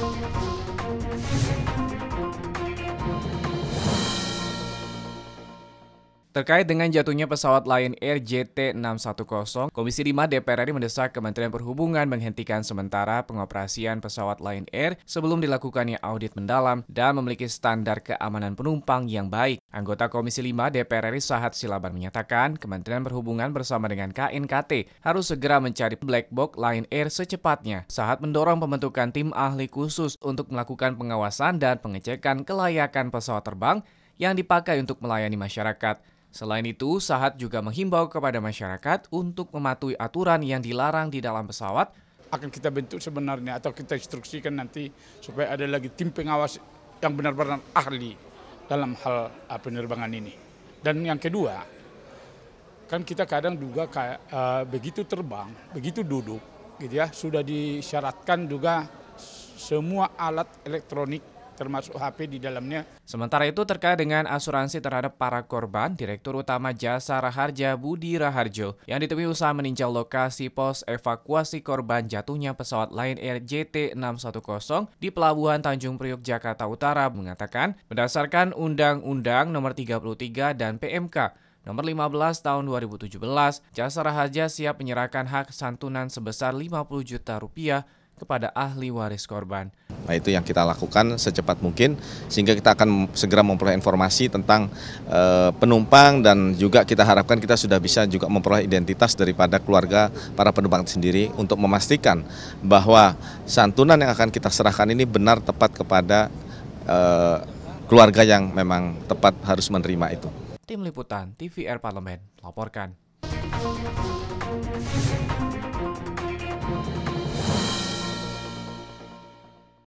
Thank you. Terkait dengan jatuhnya pesawat Lion Air JT610, Komisi 5 DPR RI mendesak Kementerian Perhubungan menghentikan sementara pengoperasian pesawat Lion Air sebelum dilakukannya audit mendalam dan memiliki standar keamanan penumpang yang baik. Anggota Komisi 5 DPR RI Sahat Silaban menyatakan Kementerian Perhubungan bersama dengan KNKT harus segera mencari black box Lion Air secepatnya. Sahat mendorong pembentukan tim ahli khusus untuk melakukan pengawasan dan pengecekan kelayakan pesawat terbang yang dipakai untuk melayani masyarakat. Selain itu, Sahat juga menghimbau kepada masyarakat untuk mematuhi aturan yang dilarang di dalam pesawat. Akan kita bentuk sebenarnya atau kita instruksikan nanti supaya ada lagi tim pengawas yang benar-benar ahli dalam hal uh, penerbangan ini. Dan yang kedua, kan kita kadang juga kayak, uh, begitu terbang, begitu duduk, gitu ya, sudah disyaratkan juga semua alat elektronik termasuk HP di dalamnya. Sementara itu terkait dengan asuransi terhadap para korban, Direktur Utama Jasa Raharja Budi Raharjo yang ditemui usaha meninjau lokasi pos evakuasi korban jatuhnya pesawat Lion Air JT610 di Pelabuhan Tanjung Priok, Jakarta Utara mengatakan berdasarkan Undang-Undang Nomor 33 dan PMK Nomor 15 Tahun 2017, Jasa Raharja siap menyerahkan hak santunan sebesar 50 juta rupiah kepada ahli waris korban. Nah, itu yang kita lakukan secepat mungkin sehingga kita akan segera memperoleh informasi tentang e, penumpang dan juga kita harapkan kita sudah bisa juga memperoleh identitas daripada keluarga para penumpang sendiri untuk memastikan bahwa santunan yang akan kita serahkan ini benar tepat kepada e, keluarga yang memang tepat harus menerima itu. Tim Liputan TVR Parlemen melaporkan.